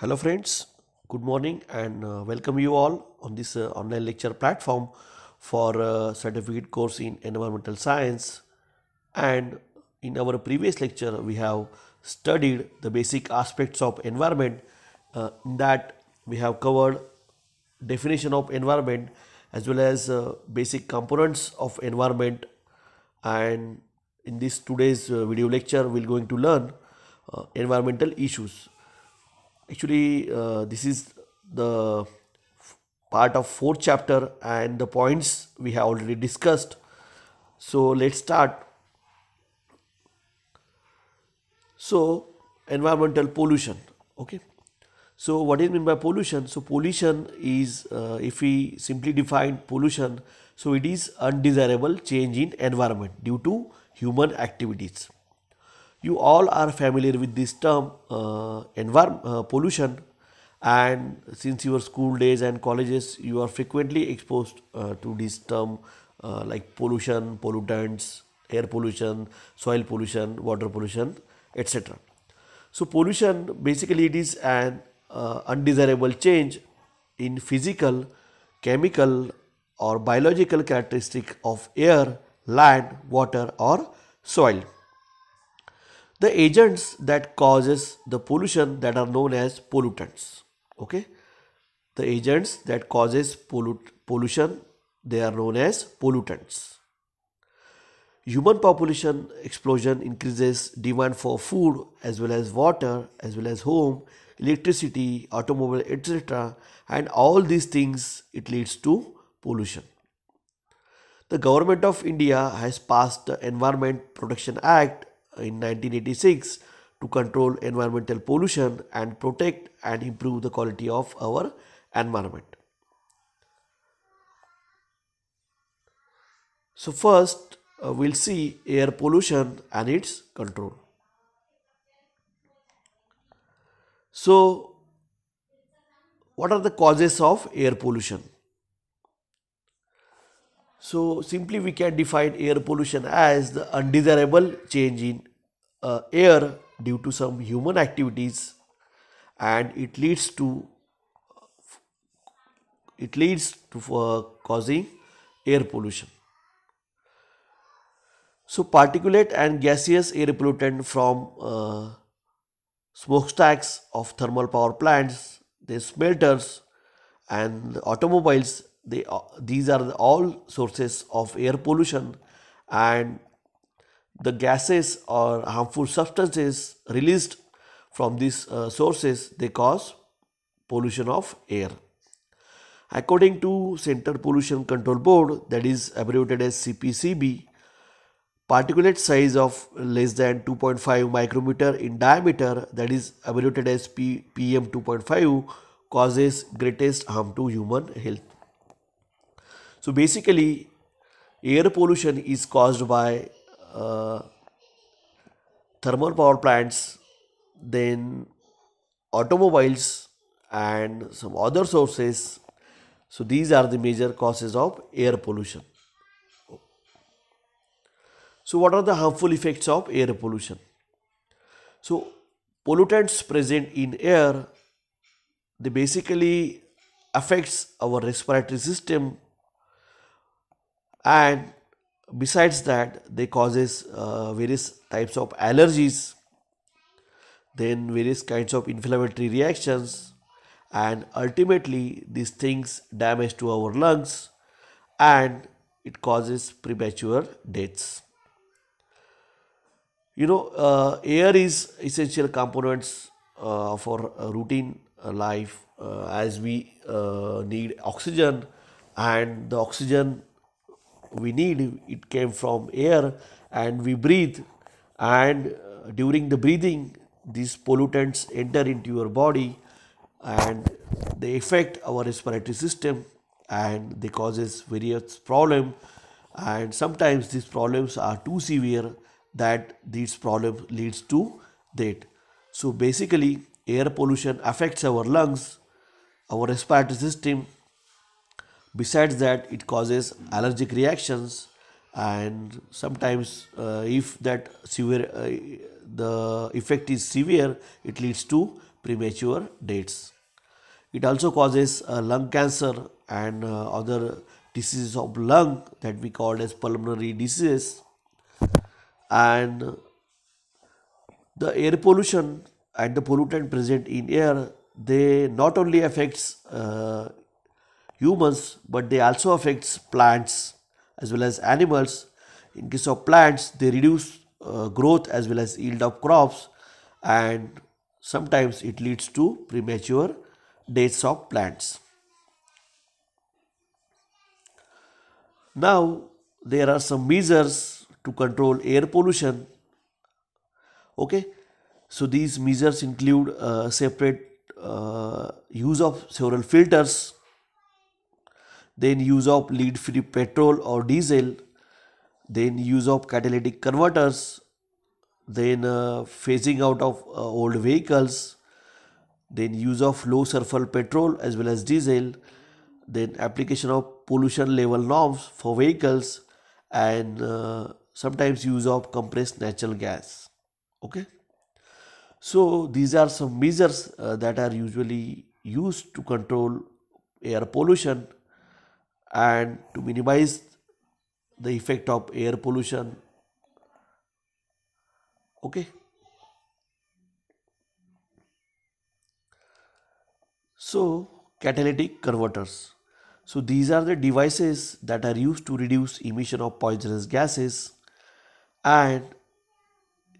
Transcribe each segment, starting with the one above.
Hello friends, good morning and uh, welcome you all on this uh, online lecture platform for uh, certificate course in environmental science and in our previous lecture we have studied the basic aspects of environment uh, that we have covered definition of environment as well as uh, basic components of environment and in this today's video lecture we're going to learn environmental issues actually uh, this is the part of fourth chapter and the points we have already discussed so let's start so environmental pollution okay so what is mean by pollution so pollution is uh, if we simply define pollution so it is undesirable change in environment due to human activities you all are familiar with this term uh, uh, pollution and since your school days and colleges you are frequently exposed uh, to this term uh, like pollution, pollutants, air pollution, soil pollution, water pollution etc. So pollution basically it is an uh, undesirable change in physical, chemical or biological characteristic of air, land, water or soil the agents that causes the pollution that are known as pollutants okay the agents that causes pollute pollution they are known as pollutants human population explosion increases demand for food as well as water as well as home electricity automobile etc and all these things it leads to pollution the government of india has passed the environment protection act in 1986 to control environmental pollution and protect and improve the quality of our environment. So first uh, we'll see air pollution and its control. So what are the causes of air pollution? So simply we can define air pollution as the undesirable change in uh, air due to some human activities and it leads to it leads to uh, causing air pollution so particulate and gaseous air pollutant from uh, smokestacks of thermal power plants the smelters and the automobiles they uh, these are all sources of air pollution and the gases or harmful substances released from these uh, sources they cause pollution of air. According to Center Pollution Control Board that is abbreviated as CPCB, particulate size of less than 2.5 micrometer in diameter that is abbreviated as P PM 2.5 causes greatest harm to human health. So basically air pollution is caused by uh, thermal power plants, then automobiles and some other sources. So these are the major causes of air pollution. So what are the harmful effects of air pollution? So pollutants present in air, they basically affects our respiratory system and besides that they causes uh, various types of allergies then various kinds of inflammatory reactions and ultimately these things damage to our lungs and it causes premature deaths you know uh, air is essential components uh, for routine uh, life uh, as we uh, need oxygen and the oxygen we need, it came from air and we breathe and uh, during the breathing these pollutants enter into your body and they affect our respiratory system and they causes various problem and sometimes these problems are too severe that these problem leads to death. So basically air pollution affects our lungs, our respiratory system Besides that, it causes allergic reactions and sometimes uh, if that severe uh, the effect is severe it leads to premature deaths it also causes uh, lung cancer and uh, other diseases of lung that we call as pulmonary diseases and the air pollution and the pollutant present in air they not only affects uh, humans but they also affects plants as well as animals in case of plants they reduce uh, growth as well as yield of crops and sometimes it leads to premature deaths of plants now there are some measures to control air pollution okay so these measures include uh, separate uh, use of several filters then use of lead free petrol or diesel then use of catalytic converters then uh, phasing out of uh, old vehicles then use of low sulfur petrol as well as diesel then application of pollution level norms for vehicles and uh, sometimes use of compressed natural gas okay so these are some measures uh, that are usually used to control air pollution and to minimize the effect of air pollution okay so catalytic converters so these are the devices that are used to reduce emission of poisonous gases and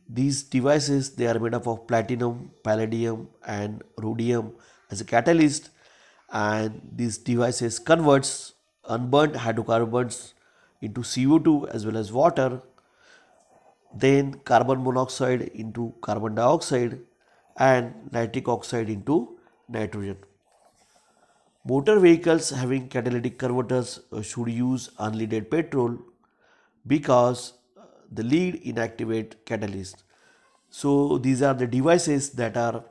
these devices they are made up of platinum palladium and rhodium as a catalyst and these devices converts unburnt hydrocarbons into CO2 as well as water, then carbon monoxide into carbon dioxide and nitric oxide into nitrogen. Motor vehicles having catalytic converters should use unleaded petrol because uh, the lead inactivate catalyst. So these are the devices that are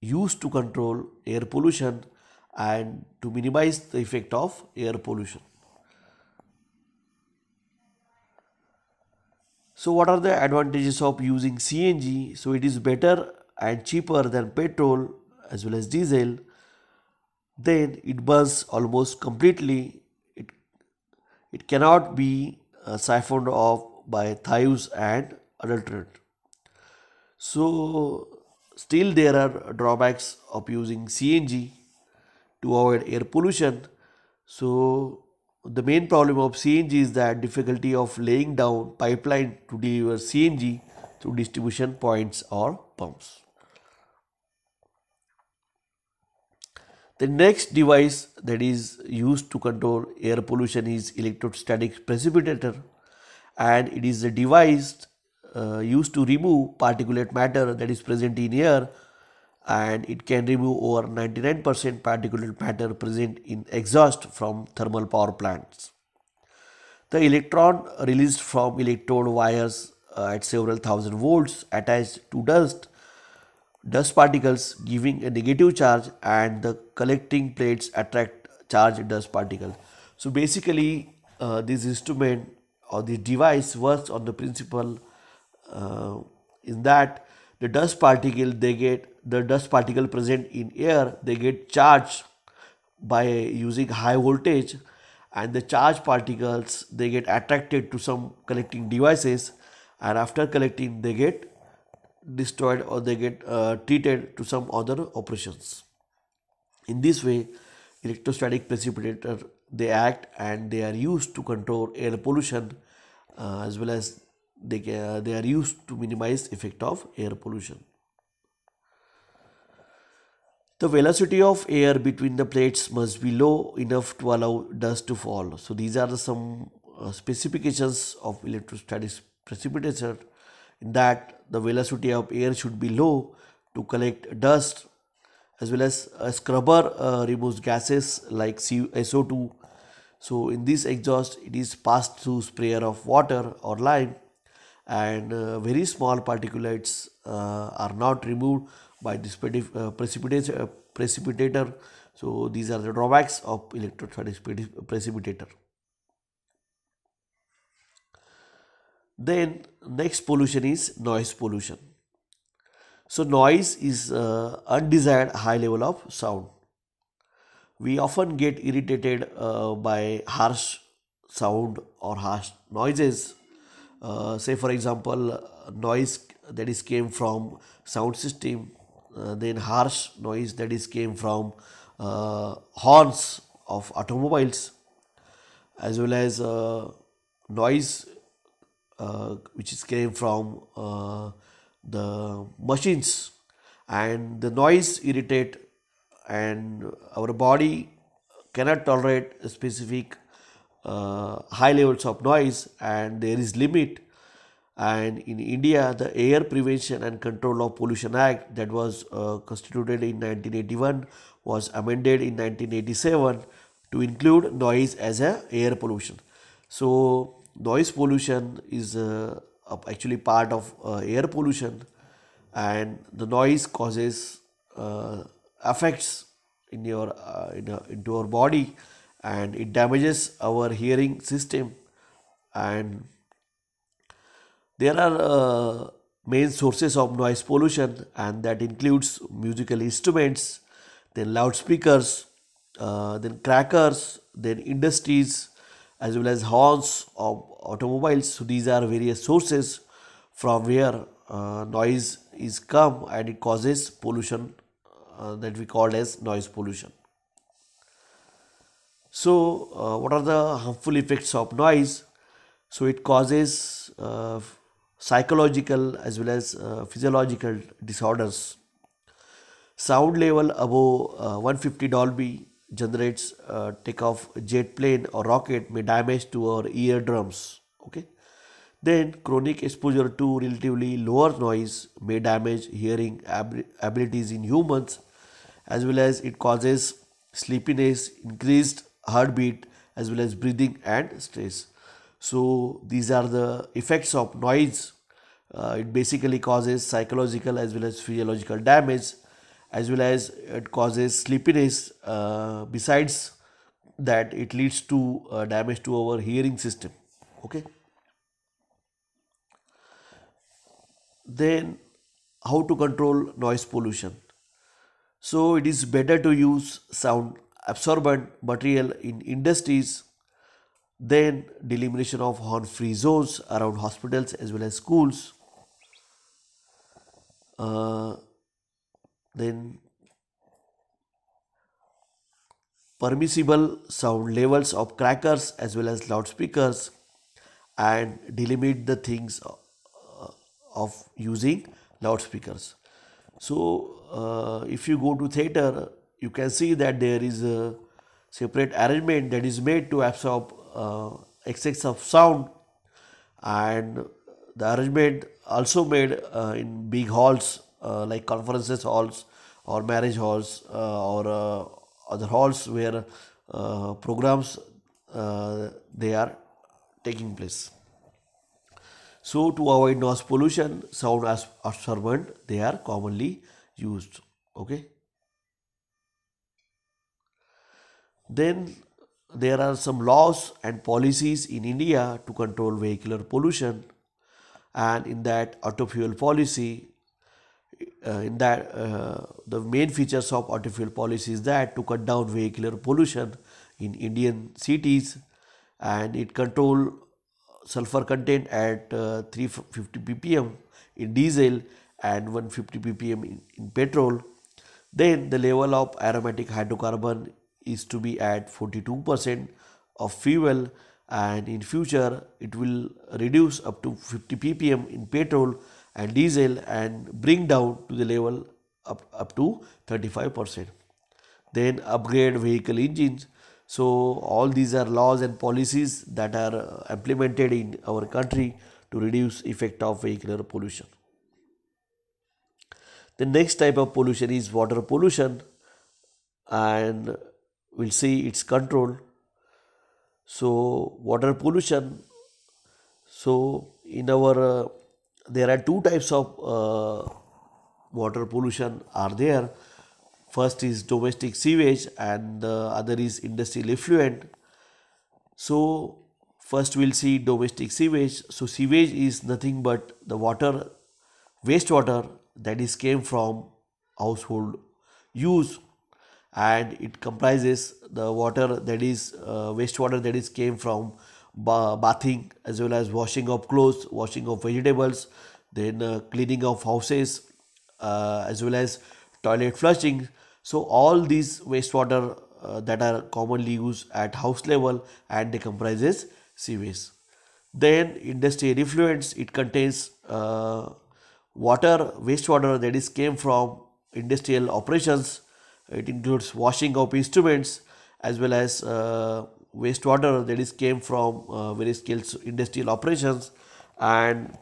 used to control air pollution and to minimize the effect of air pollution. So what are the advantages of using CNG? So it is better and cheaper than petrol as well as diesel. Then it burns almost completely. It, it cannot be uh, siphoned off by thieves and adulterant. So still there are drawbacks of using CNG to avoid air pollution. So the main problem of CNG is that difficulty of laying down pipeline to deliver CNG through distribution points or pumps. The next device that is used to control air pollution is electrostatic precipitator and it is a device uh, used to remove particulate matter that is present in air and it can remove over 99% particulate matter present in exhaust from thermal power plants. The electron released from electrode wires uh, at several thousand volts attached to dust, dust particles giving a negative charge and the collecting plates attract charged dust particles. So basically uh, this instrument or this device works on the principle uh, in that the dust particle they get the dust particle present in air they get charged by using high voltage and the charged particles they get attracted to some collecting devices and after collecting they get destroyed or they get uh, treated to some other operations in this way electrostatic precipitator they act and they are used to control air pollution uh, as well as they, uh, they are used to minimize effect of air pollution the velocity of air between the plates must be low enough to allow dust to fall. So these are some uh, specifications of electrostatic precipitator that the velocity of air should be low to collect dust as well as a scrubber uh, removes gases like SO2. So in this exhaust it is passed through sprayer of water or lime and uh, very small particulates uh, are not removed by this uh, precipitator, uh, precipitator. So these are the drawbacks of electrostatic precipitator. Then next pollution is noise pollution. So noise is uh, undesired high level of sound. We often get irritated uh, by harsh sound or harsh noises. Uh, say for example, uh, noise that is came from sound system uh, then harsh noise that is came from uh, horns of automobiles as well as uh, noise which is came from the machines and the noise irritate and our body cannot tolerate specific uh, high levels of noise and there is limit and in India, the Air Prevention and Control of Pollution Act that was uh, constituted in 1981 was amended in 1987 to include noise as a air pollution. So noise pollution is uh, actually part of uh, air pollution, and the noise causes uh, affects in your uh, in a, uh, into our body, and it damages our hearing system and there are uh, main sources of noise pollution and that includes musical instruments, then loudspeakers, uh, then crackers, then industries as well as horns of automobiles. So these are various sources from where uh, noise is come and it causes pollution uh, that we call as noise pollution. So uh, what are the harmful effects of noise? So it causes uh, psychological as well as uh, physiological disorders. Sound level above uh, 150 Dolby generates uh, takeoff jet plane or rocket may damage to our eardrums. Okay. Then chronic exposure to relatively lower noise may damage hearing ab abilities in humans as well as it causes sleepiness, increased heartbeat as well as breathing and stress. So these are the effects of noise. Uh, it basically causes psychological as well as physiological damage as well as it causes sleepiness. Uh, besides that it leads to uh, damage to our hearing system. Okay. Then how to control noise pollution. So it is better to use sound absorbent material in industries then delimitation of horn-free zones around hospitals as well as schools. Uh, then permissible sound levels of crackers as well as loudspeakers and delimit the things uh, uh, of using loudspeakers. So uh, if you go to theater, you can see that there is a separate arrangement that is made to absorb uh, excess of sound and the arrangement also made uh, in big halls uh, like conferences halls or marriage halls or other halls where programs they are taking place. So to avoid noise pollution, sound as absorbent they are commonly used. Okay. Then there are some laws and policies in India to control vehicular pollution and in that auto fuel policy uh, in that uh, the main features of auto fuel policy is that to cut down vehicular pollution in Indian cities and it control sulfur content at uh, 350 ppm in diesel and 150 ppm in, in petrol then the level of aromatic hydrocarbon is to be at 42% of fuel and in future it will reduce up to 50 ppm in petrol and diesel and bring down to the level up, up to 35%. Then upgrade vehicle engines. So all these are laws and policies that are uh, implemented in our country to reduce effect of vehicular pollution. The next type of pollution is water pollution and will see its control. So water pollution. So in our uh, there are two types of uh, water pollution are there. First is domestic sewage and the other is industrial effluent. So first we'll see domestic sewage. So sewage is nothing but the water, wastewater that is came from household use and it comprises the water that is uh, wastewater that is came from bathing as well as washing of clothes, washing of vegetables, then uh, cleaning of houses uh, as well as toilet flushing. So all these wastewater uh, that are commonly used at house level and they comprises sewage. Then industrial effluents it contains uh, water wastewater that is came from industrial operations it includes washing of instruments as well as uh, wastewater that is came from uh, various industrial operations and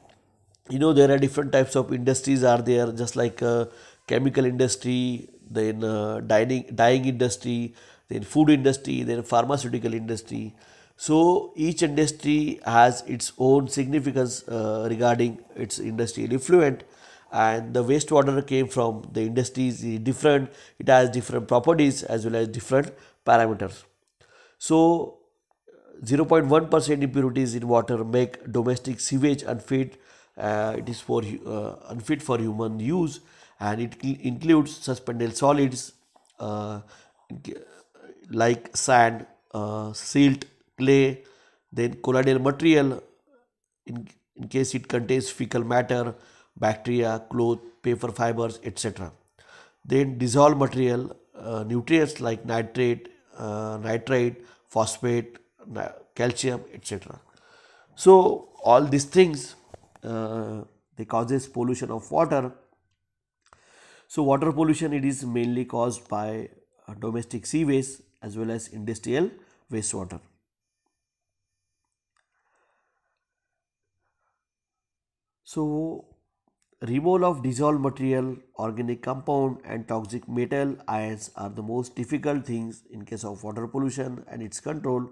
you know there are different types of industries are there just like uh, chemical industry then uh, dyeing, dyeing industry then food industry then pharmaceutical industry so each industry has its own significance uh, regarding its industrial effluent and the wastewater came from the industries different it has different properties as well as different parameters so 0.1% impurities in water make domestic sewage unfit uh, it is for uh, unfit for human use and it includes suspended solids uh, like sand uh, silt clay then colloidal material in, in case it contains fecal matter bacteria, cloth, paper fibers, etc. Then dissolved material, uh, nutrients like nitrate, uh, phosphate, calcium, etc. So all these things uh, they causes pollution of water. So water pollution it is mainly caused by uh, domestic sewage as well as industrial wastewater. So removal of dissolved material, organic compound and toxic metal ions are the most difficult things in case of water pollution and its control.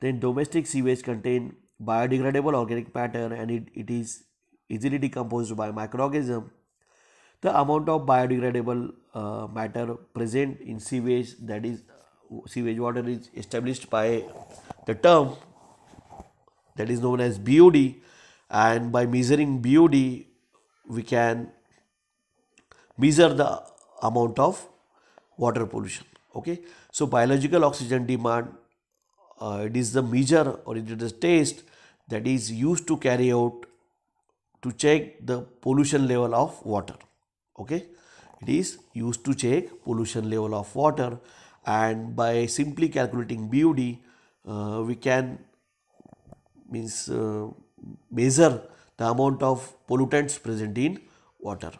Then domestic sewage contain biodegradable organic matter and it, it is easily decomposed by microorganism. The amount of biodegradable uh, matter present in sewage that is uh, sewage water is established by the term that is known as BOD and by measuring BOD we can measure the amount of water pollution okay so biological oxygen demand uh, it is the measure or it is the test that is used to carry out to check the pollution level of water okay it is used to check pollution level of water and by simply calculating BOD uh, we can means uh, measure the amount of pollutants present in water.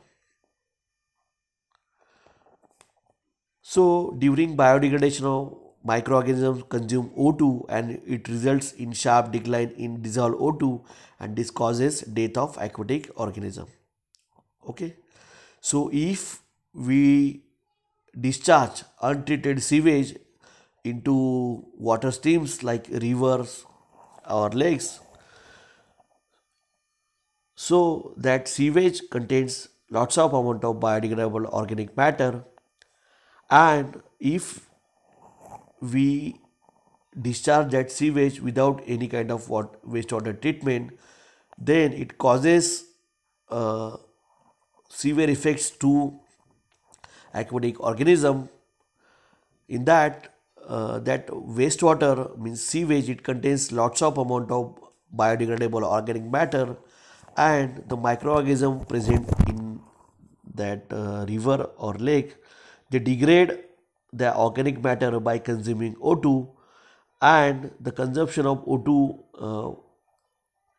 So during biodegradation of microorganisms consume O2 and it results in sharp decline in dissolved O2 and this causes death of aquatic organism. Okay. So if we discharge untreated sewage into water streams like rivers or lakes so that sewage contains lots of amount of biodegradable organic matter and if we discharge that sewage without any kind of what wastewater treatment then it causes uh, severe effects to aquatic organism in that uh, that wastewater means sewage it contains lots of amount of biodegradable organic matter and the microorganism present in that uh, river or lake they degrade the organic matter by consuming O2 and the consumption of O2 uh,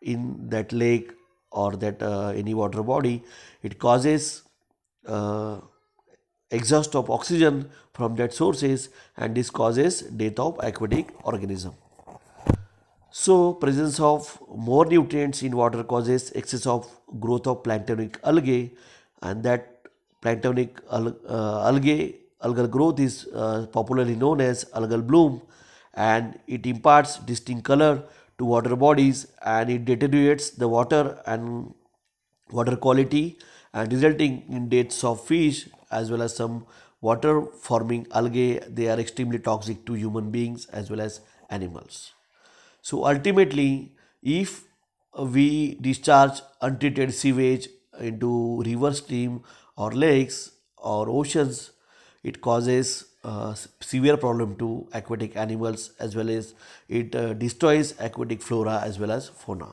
in that lake or that uh, any water body it causes uh, exhaust of oxygen from that sources and this causes death of aquatic organism so presence of more nutrients in water causes excess of growth of planktonic algae and that planktonic al uh, algae algal growth is uh, popularly known as algal bloom and it imparts distinct color to water bodies and it deteriorates the water and water quality and resulting in deaths of fish as well as some water forming algae they are extremely toxic to human beings as well as animals so ultimately, if we discharge untreated sewage into river stream or lakes or oceans, it causes uh, severe problem to aquatic animals as well as it uh, destroys aquatic flora as well as fauna.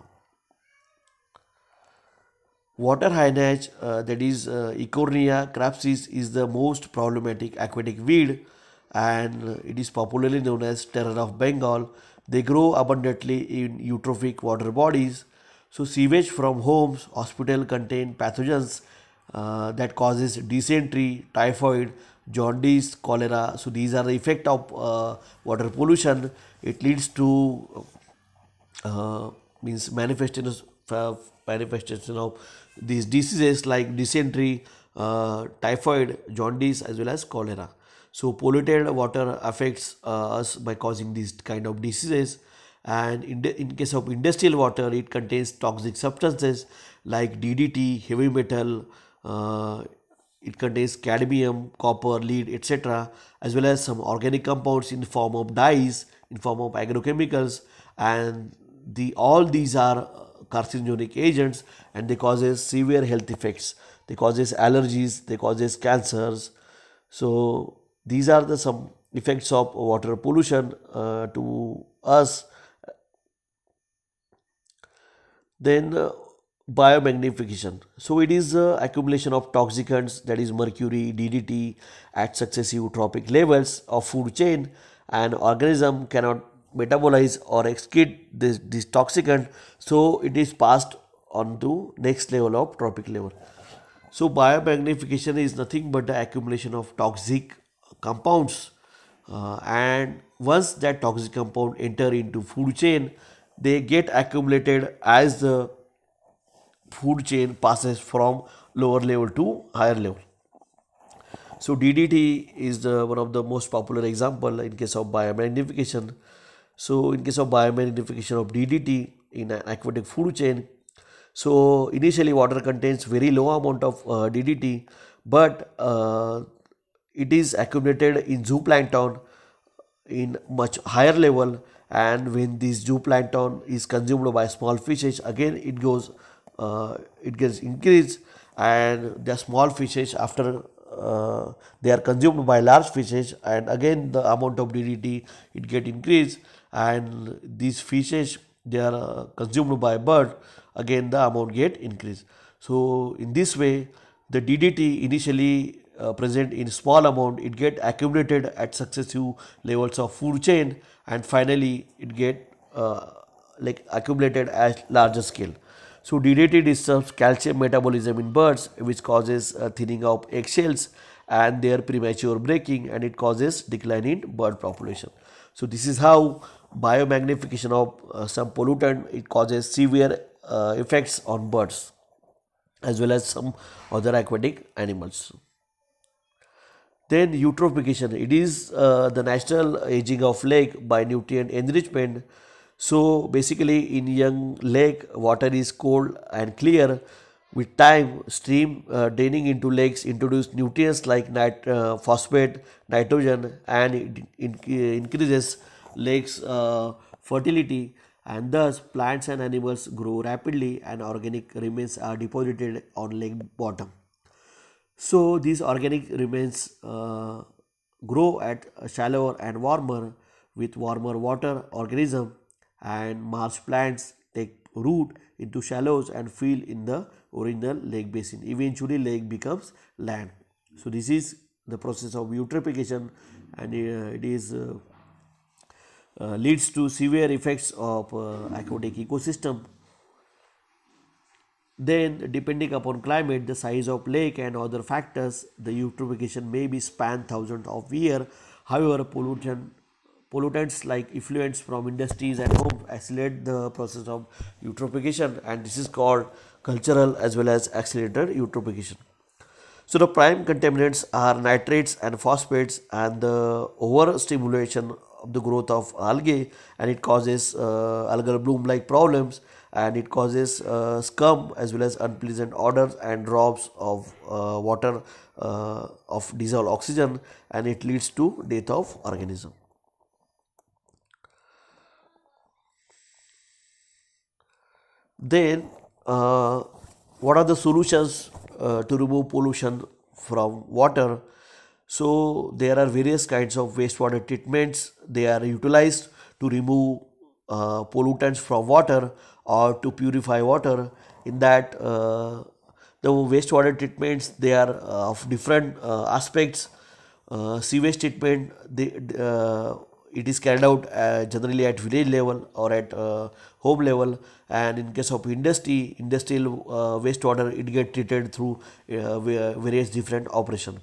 Water hyacinth, uh, that is uh, Ecornia crapsis is the most problematic aquatic weed and it is popularly known as terror of Bengal they grow abundantly in eutrophic water bodies. So sewage from homes, hospital contain pathogens uh, that causes dysentery, typhoid, jaundice, cholera. So these are the effect of uh, water pollution. It leads to uh, means manifestations uh, manifestation of these diseases like dysentery, uh, typhoid, jaundice as well as cholera. So polluted water affects uh, us by causing these kind of diseases and in, in case of industrial water it contains toxic substances like DDT, heavy metal, uh, it contains cadmium, copper, lead etc as well as some organic compounds in the form of dyes, in form of agrochemicals and the all these are uh, carcinogenic agents and they causes severe health effects they causes allergies they causes cancers so these are the some effects of water pollution uh, to us. Then uh, biomagnification. So it is uh, accumulation of toxicants that is mercury, DDT at successive trophic levels of food chain and organism cannot metabolize or excrete this, this toxicant. So it is passed on to next level of trophic level. So biomagnification is nothing but the accumulation of toxic compounds uh, and once that toxic compound enter into food chain they get accumulated as the food chain passes from lower level to higher level so ddt is the one of the most popular example in case of biomagnification so in case of biomagnification of ddt in an aquatic food chain so initially water contains very low amount of uh, ddt but uh, it is accumulated in zooplankton in much higher level and when this zooplankton is consumed by small fishes again it goes uh, it gets increased and the small fishes after uh, they are consumed by large fishes and again the amount of DDT it get increased and these fishes they are uh, consumed by bird again the amount get increased so in this way the DDT initially uh, present in small amount it get accumulated at successive levels of food chain and finally it get uh, like accumulated at larger scale so DDT disturbs calcium metabolism in birds which causes uh, thinning of egg shells and their premature breaking and it causes decline in bird population so this is how biomagnification of uh, some pollutant it causes severe uh, effects on birds as well as some other aquatic animals then eutrophication, it is uh, the natural aging of leg by nutrient enrichment. So basically in young leg water is cold and clear. With time stream uh, draining into legs introduce nutrients like nit uh, phosphate, nitrogen and it in increases legs uh, fertility and thus plants and animals grow rapidly and organic remains are deposited on lake bottom. So these organic remains uh, grow at shallower and warmer with warmer water organism and marsh plants take root into shallows and fill in the original lake basin. Eventually lake becomes land. So this is the process of eutrophication and uh, it is uh, uh leads to severe effects of uh, aquatic ecosystem then depending upon climate, the size of lake and other factors, the eutrophication may be span thousands of years. However, pollution pollutants like effluents from industries and home accelerate the process of eutrophication and this is called cultural as well as accelerated eutrophication. So the prime contaminants are nitrates and phosphates and the overstimulation of the growth of algae and it causes uh, algal bloom like problems and it causes uh, scum as well as unpleasant odors and drops of uh, water uh, of dissolved oxygen and it leads to death of organism. Then uh, what are the solutions uh, to remove pollution from water? So there are various kinds of wastewater treatments. They are utilized to remove uh, pollutants from water or to purify water in that uh, the wastewater treatments they are uh, of different uh, aspects uh, sewage treatment they, it is carried out generally at village level or at home level and in case of industry industrial wastewater it get treated through various different operation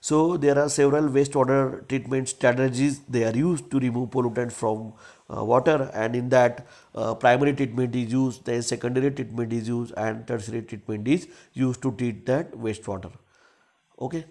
so there are several wastewater treatment strategies they are used to remove pollutant from uh, water and in that uh, primary treatment is used, then secondary treatment is used and tertiary treatment is used to treat that wastewater. Okay.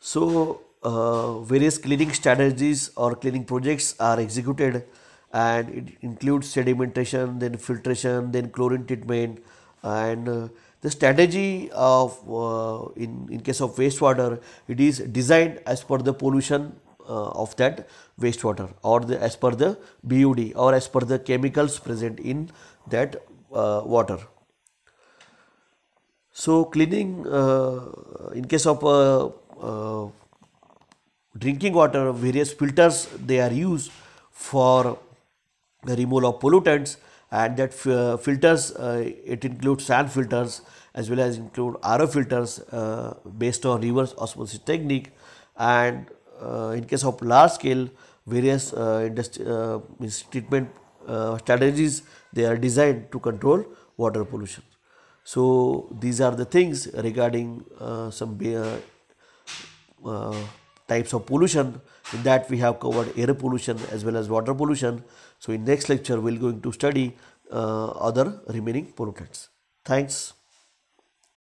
So, uh, various cleaning strategies or cleaning projects are executed and it includes sedimentation, then filtration, then chlorine treatment and uh, the strategy of uh, in, in case of wastewater it is designed as per the pollution uh, of that wastewater or the, as per the BUD or as per the chemicals present in that uh, water. So cleaning uh, in case of drinking water various filters they are used for the removal of pollutants and that uh, filters uh, it includes sand filters as well as include RO filters uh, based on reverse osmosis technique and uh, in case of large scale various uh, uh, treatment strategies they are designed to control water pollution. So, these are the things regarding some types of pollution in that we have covered air pollution as well as water pollution. So, in next lecture we will going to study uh, other remaining pollutants. Thanks.